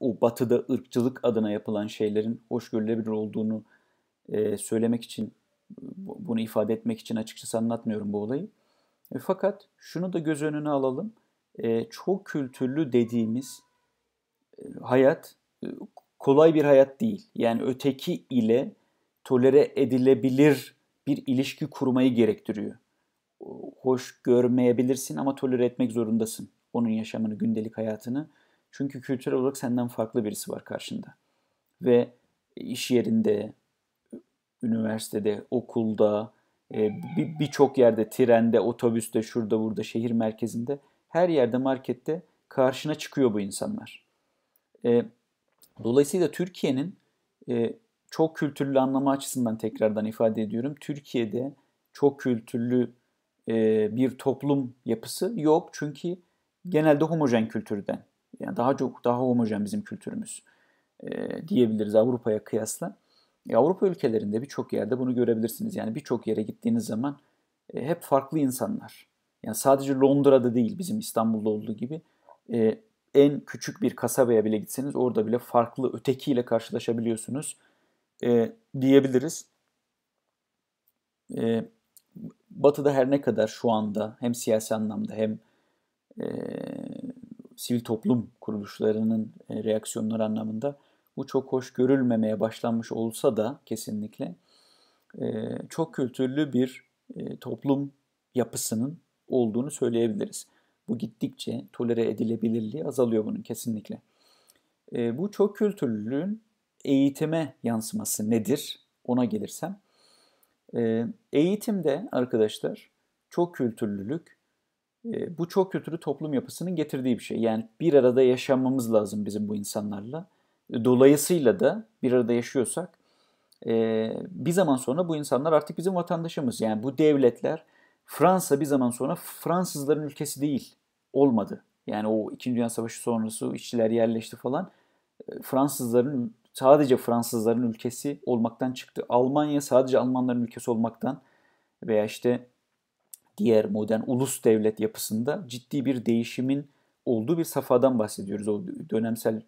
o batıda ırkçılık adına yapılan şeylerin hoşgörülebilir olduğunu e, söylemek için, bunu ifade etmek için açıkçası anlatmıyorum bu olayı. E, fakat şunu da göz önüne alalım. E, çok kültürlü dediğimiz e, hayat e, kolay bir hayat değil. Yani öteki ile tolere edilebilir bir ilişki kurmayı gerektiriyor. Hoş görmeyebilirsin ama tolere etmek zorundasın onun yaşamını, gündelik hayatını çünkü kültürel olarak senden farklı birisi var karşında. Ve iş yerinde, üniversitede, okulda, e, birçok yerde, trende, otobüste, şurada, burada, şehir merkezinde, her yerde, markette karşına çıkıyor bu insanlar. E, dolayısıyla Türkiye'nin e, çok kültürlü anlama açısından tekrardan ifade ediyorum. Türkiye'de çok kültürlü bir toplum yapısı yok. Çünkü genelde homojen kültürden yani daha çok daha homojen bizim kültürümüz e, diyebiliriz Avrupa'ya kıyasla. E, Avrupa ülkelerinde birçok yerde bunu görebilirsiniz. Yani birçok yere gittiğiniz zaman e, hep farklı insanlar. Yani sadece Londra'da değil bizim İstanbul'da olduğu gibi e, en küçük bir kasabaya bile gitseniz orada bile farklı ötekiyle karşılaşabiliyorsunuz e, diyebiliriz. E, Batı'da her ne kadar şu anda hem siyasi anlamda hem e, sivil toplum kuruluşlarının e, reaksiyonları anlamında bu çok hoş görülmemeye başlanmış olsa da kesinlikle e, çok kültürlü bir e, toplum yapısının olduğunu söyleyebiliriz. Bu gittikçe tolere edilebilirliği azalıyor bunun kesinlikle. Bu çok kültürlülüğün eğitime yansıması nedir? Ona gelirsem. Eğitimde arkadaşlar çok kültürlülük bu çok kötülü toplum yapısının getirdiği bir şey. Yani bir arada yaşamamız lazım bizim bu insanlarla. E, dolayısıyla da bir arada yaşıyorsak bir zaman sonra bu insanlar artık bizim vatandaşımız. Yani bu devletler Fransa bir zaman sonra Fransızların ülkesi değil olmadı. Yani o 2. Dünya Savaşı sonrası işçiler yerleşti falan. Fransızların sadece Fransızların ülkesi olmaktan çıktı. Almanya sadece Almanların ülkesi olmaktan veya işte diğer modern ulus devlet yapısında ciddi bir değişimin olduğu bir safhadan bahsediyoruz. O dönemsel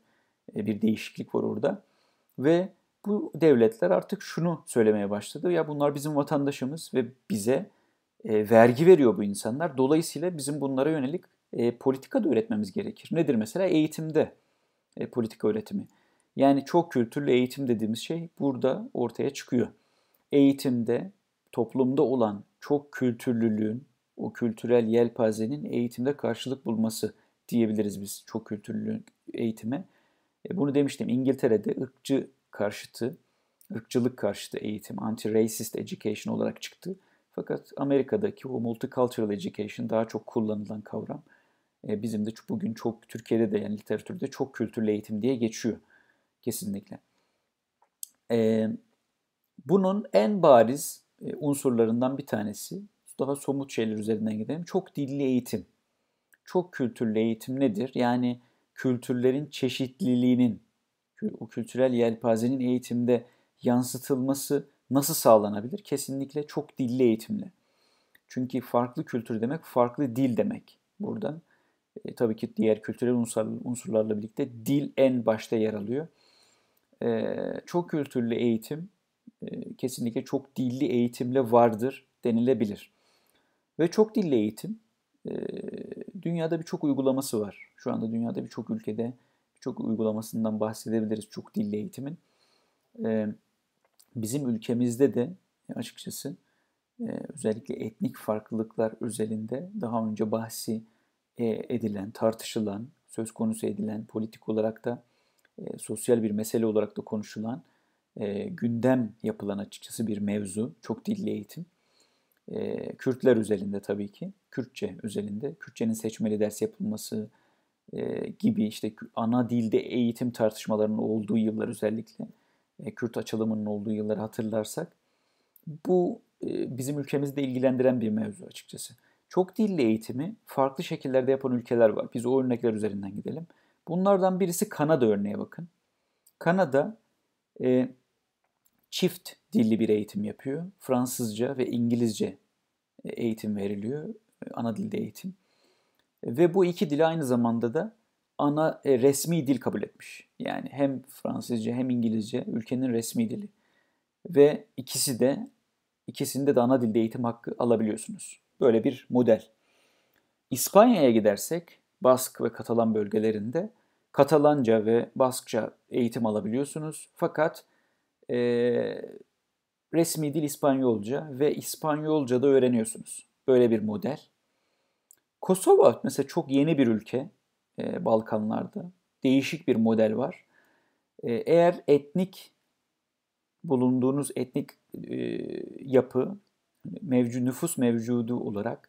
e, bir değişiklik var orada. Ve bu devletler artık şunu söylemeye başladı. Ya bunlar bizim vatandaşımız ve bize e, vergi veriyor bu insanlar. Dolayısıyla bizim bunlara yönelik e, politika da üretmemiz gerekir. Nedir mesela? Eğitimde politika üretimi. Yani çok kültürlü eğitim dediğimiz şey burada ortaya çıkıyor. Eğitimde, toplumda olan çok kültürlülüğün, o kültürel yelpazenin eğitimde karşılık bulması diyebiliriz biz çok kültürlülüğün eğitime. E bunu demiştim İngiltere'de ırkçı karşıtı, ırkçılık karşıtı eğitim, anti-racist education olarak çıktı. Fakat Amerika'daki o multicultural education daha çok kullanılan kavram e, bizim de bugün çok Türkiye'de de yani literatürde çok kültürlü eğitim diye geçiyor kesinlikle. E, bunun en bariz e, unsurlarından bir tanesi. Daha somut şeyler üzerinden gidelim. Çok dilli eğitim. Çok kültürlü eğitim nedir? Yani kültürlerin çeşitliliğinin, o kültürel yelpazenin eğitimde yansıtılması nasıl sağlanabilir? Kesinlikle çok dilli eğitimle. Çünkü farklı kültür demek, farklı dil demek burada. E, tabii ki diğer kültürel unsur, unsurlarla birlikte dil en başta yer alıyor. E, çok kültürlü eğitim e, kesinlikle çok dilli eğitimle vardır denilebilir. Ve çok dilli eğitim e, dünyada birçok uygulaması var. Şu anda dünyada birçok ülkede birçok uygulamasından bahsedebiliriz çok dilli eğitimin. E, bizim ülkemizde de açıkçası özellikle etnik farklılıklar özelinde daha önce bahsi edilen, tartışılan, söz konusu edilen, politik olarak da sosyal bir mesele olarak da konuşulan e, gündem yapılan açıkçası bir mevzu. Çok dilli eğitim. E, Kürtler özelinde tabii ki. Kürtçe özelinde. Kürtçenin seçmeli ders yapılması e, gibi işte ana dilde eğitim tartışmalarının olduğu yıllar özellikle e, Kürt açılımının olduğu yılları hatırlarsak bu e, bizim ülkemizde ilgilendiren bir mevzu açıkçası. Çok dilli eğitimi farklı şekillerde yapan ülkeler var. Biz o örnekler üzerinden gidelim. Bunlardan birisi Kanada örneğe bakın. Kanada e, çift dilli bir eğitim yapıyor. Fransızca ve İngilizce e, eğitim veriliyor. E, ana dilde eğitim. Ve bu iki dili aynı zamanda da ana e, resmi dil kabul etmiş. Yani hem Fransızca hem İngilizce ülkenin resmi dili. Ve ikisi de ikisinde de ana dilde eğitim hakkı alabiliyorsunuz. Böyle bir model. İspanya'ya gidersek Bask ve Katalan bölgelerinde Katalanca ve Baskça eğitim alabiliyorsunuz. Fakat e, resmi dil İspanyolca ve İspanyolca da öğreniyorsunuz. Böyle bir model. Kosova mesela çok yeni bir ülke e, Balkanlarda. Değişik bir model var. E, eğer etnik bulunduğunuz etnik e, yapı mevcut nüfus mevcudu olarak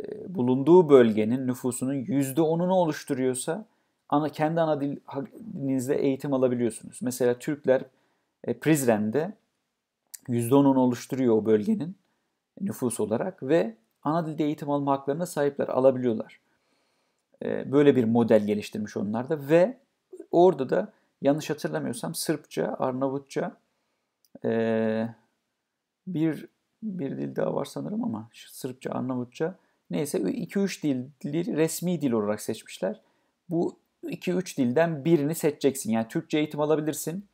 e, bulunduğu bölgenin nüfusunun %10'unu oluşturuyorsa ana kendi ana dilinizde eğitim alabiliyorsunuz. Mesela Türkler e, Prizren'de %10'unu oluşturuyor o bölgenin nüfus olarak ve ana dilde eğitim alma haklarına sahipler, alabiliyorlar. E, böyle bir model geliştirmiş onlar da ve orada da yanlış hatırlamıyorsam Sırpça, Arnavutça e, bir bir dil daha var sanırım ama Sırpça, Arnavutça neyse 2-3 dili resmi dil olarak seçmişler. Bu 2-3 dilden birini seçeceksin. Yani Türkçe eğitim alabilirsin.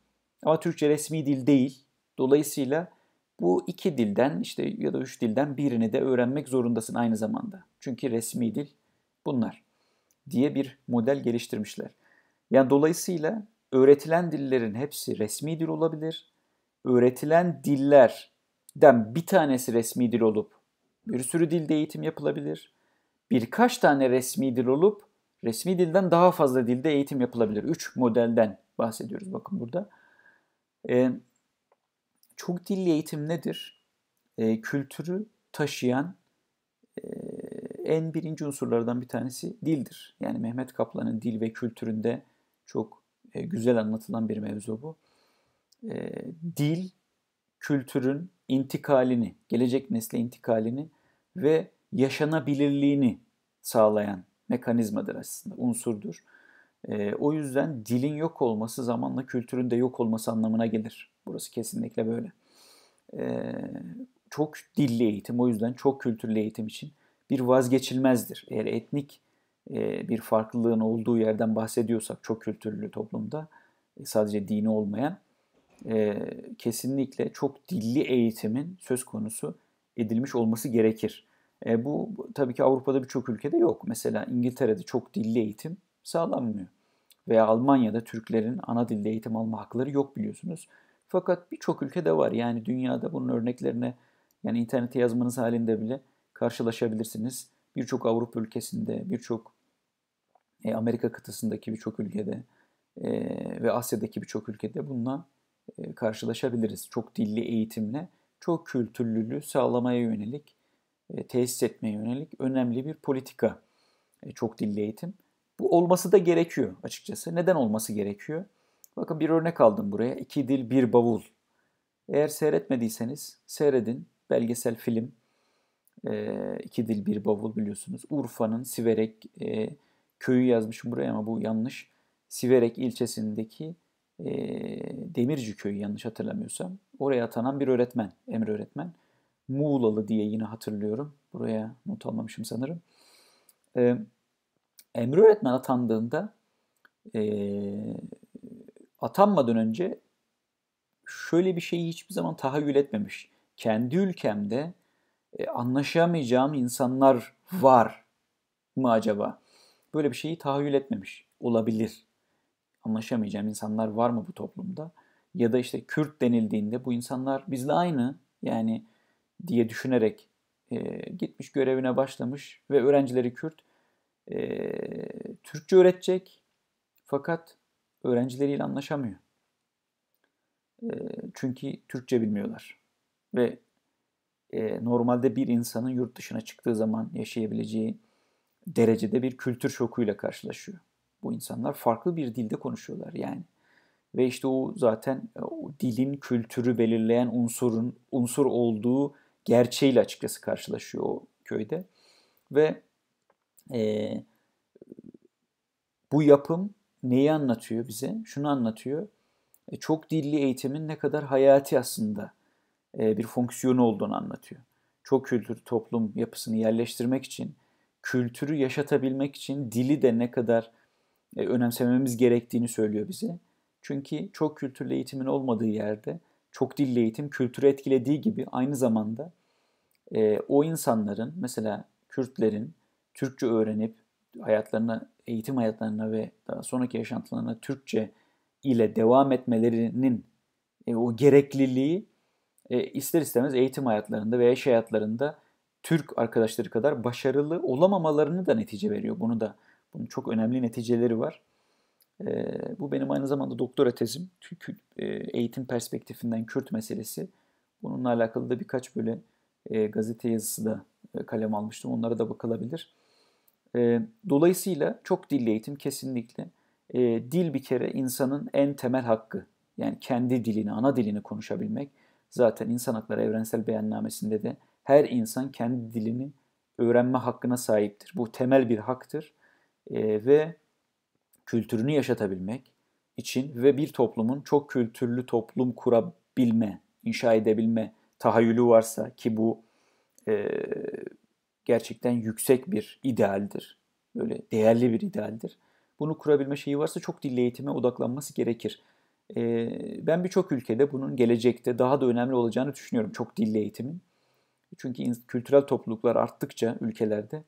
Ama Türkçe resmi dil değil. Dolayısıyla bu iki dilden işte ya da üç dilden birini de öğrenmek zorundasın aynı zamanda. Çünkü resmi dil bunlar diye bir model geliştirmişler. Yani dolayısıyla öğretilen dillerin hepsi resmi dil olabilir. Öğretilen dillerden bir tanesi resmi dil olup bir sürü dilde eğitim yapılabilir. Birkaç tane resmi dil olup resmi dilden daha fazla dilde eğitim yapılabilir. Üç modelden bahsediyoruz bakın burada. E, çok dilli eğitim nedir? E, kültürü taşıyan e, en birinci unsurlardan bir tanesi dildir. Yani Mehmet Kaplan'ın dil ve kültüründe çok e, güzel anlatılan bir mevzu bu. E, dil, kültürün intikalini, gelecek nesle intikalini ve yaşanabilirliğini sağlayan mekanizmadır aslında, unsurdur. E, o yüzden dilin yok olması zamanla kültürün de yok olması anlamına gelir. Burası kesinlikle böyle. E, çok dilli eğitim o yüzden çok kültürlü eğitim için bir vazgeçilmezdir. Eğer etnik e, bir farklılığın olduğu yerden bahsediyorsak çok kültürlü toplumda e, sadece dini olmayan e, kesinlikle çok dilli eğitimin söz konusu edilmiş olması gerekir. E, bu tabii ki Avrupa'da birçok ülkede yok. Mesela İngiltere'de çok dilli eğitim sağlanmıyor. Veya Almanya'da Türklerin ana dilde eğitim alma hakları yok biliyorsunuz. Fakat birçok ülkede var. Yani dünyada bunun örneklerine yani internete yazmanız halinde bile karşılaşabilirsiniz. Birçok Avrupa ülkesinde, birçok e, Amerika kıtasındaki birçok ülkede e, ve Asya'daki birçok ülkede bununla e, karşılaşabiliriz. Çok dilli eğitimle çok kültürlülüğü sağlamaya yönelik, e, tesis etmeye yönelik önemli bir politika. E, çok dilli eğitim. Bu olması da gerekiyor açıkçası. Neden olması gerekiyor? Bakın bir örnek aldım buraya. İki dil bir bavul. Eğer seyretmediyseniz seyredin. Belgesel film. E, iki dil bir bavul biliyorsunuz. Urfa'nın Siverek e, köyü yazmışım buraya ama bu yanlış. Siverek ilçesindeki e, Demirci köyü yanlış hatırlamıyorsam. Oraya atanan bir öğretmen, Emre öğretmen. Muğlalı diye yine hatırlıyorum. Buraya not almamışım sanırım. E, Emre öğretmen atandığında e, atanmadan önce şöyle bir şeyi hiçbir zaman tahayyül etmemiş. Kendi ülkemde e, anlaşamayacağım insanlar var mı acaba? Böyle bir şeyi tahayyül etmemiş. Olabilir. Anlaşamayacağım insanlar var mı bu toplumda? Ya da işte Kürt denildiğinde bu insanlar bizle aynı yani diye düşünerek e, gitmiş görevine başlamış ve öğrencileri Kürt e, Türkçe öğretecek fakat öğrencileriyle anlaşamıyor. E, çünkü Türkçe bilmiyorlar. Ve e, normalde bir insanın yurt dışına çıktığı zaman yaşayabileceği derecede bir kültür şokuyla karşılaşıyor. Bu insanlar farklı bir dilde konuşuyorlar yani. Ve işte o zaten e, o dilin kültürü belirleyen unsurun unsur olduğu gerçeğiyle açıkçası karşılaşıyor o köyde. Ve e, bu yapım neyi anlatıyor bize? Şunu anlatıyor. E, çok dilli eğitimin ne kadar hayati aslında e, bir fonksiyonu olduğunu anlatıyor. Çok kültür toplum yapısını yerleştirmek için, kültürü yaşatabilmek için dili de ne kadar e, önemsememiz gerektiğini söylüyor bize. Çünkü çok kültürlü eğitimin olmadığı yerde çok dilli eğitim kültürü etkilediği gibi aynı zamanda e, o insanların mesela Kürtlerin Türkçe öğrenip hayatlarına, eğitim hayatlarına ve daha sonraki yaşantılarına Türkçe ile devam etmelerinin e, o gerekliliği e, ister istemez eğitim hayatlarında veya iş hayatlarında Türk arkadaşları kadar başarılı olamamalarını da netice veriyor. Bunu da bunun çok önemli neticeleri var. E, bu benim aynı zamanda doktora tezim. Türk e, eğitim perspektifinden Kürt meselesi. Bununla alakalı da birkaç böyle e, gazete yazısı da e, kalem almıştım. Onlara da bakılabilir. Ee, dolayısıyla çok dilli eğitim kesinlikle e, dil bir kere insanın en temel hakkı. Yani kendi dilini, ana dilini konuşabilmek. Zaten insan Hakları Evrensel Beyannamesi'nde de her insan kendi dilini öğrenme hakkına sahiptir. Bu temel bir haktır ee, ve kültürünü yaşatabilmek için ve bir toplumun çok kültürlü toplum kurabilme, inşa edebilme tahayyülü varsa ki bu e, gerçekten yüksek bir idealdir. Böyle değerli bir idealdir. Bunu kurabilme şeyi varsa çok dille eğitime odaklanması gerekir. E, ben birçok ülkede bunun gelecekte daha da önemli olacağını düşünüyorum çok dille eğitimin. Çünkü kültürel topluluklar arttıkça ülkelerde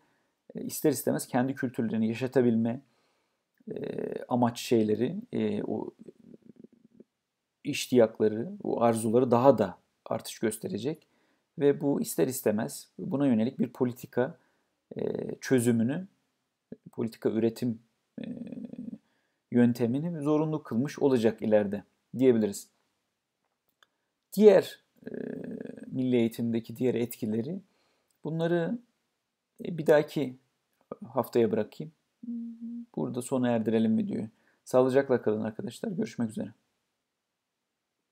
e, ister istemez kendi kültürlerini yaşatabilme e, amaç şeyleri, e, o iştiyakları, o arzuları daha da artış gösterecek ve bu ister istemez buna yönelik bir politika e, çözümünü, politika üretim e, yöntemini zorunlu kılmış olacak ileride diyebiliriz. Diğer e, milli eğitimdeki diğer etkileri bunları bir dahaki haftaya bırakayım. Burada sona erdirelim videoyu. Sağlıcakla kalın arkadaşlar. Görüşmek üzere.